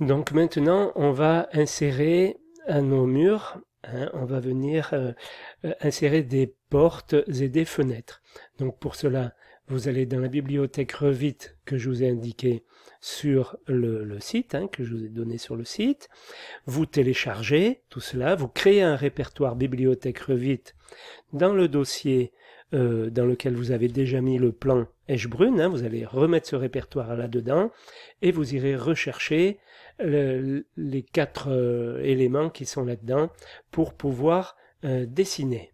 Donc maintenant, on va insérer à nos murs, on va venir euh, insérer des portes et des fenêtres. Donc pour cela, vous allez dans la bibliothèque Revit que je vous ai indiquée sur le, site, hein, que je vous ai donné sur le site. Vous téléchargez tout cela, vous créez un répertoire bibliothèque Revit dans le dossier euh, dans lequel vous avez déjà mis le plan Eschbrune. Hein, vous allez remettre ce répertoire là-dedans et vous irez rechercher euh, les quatre euh, éléments qui sont là-dedans pour pouvoir dessiner.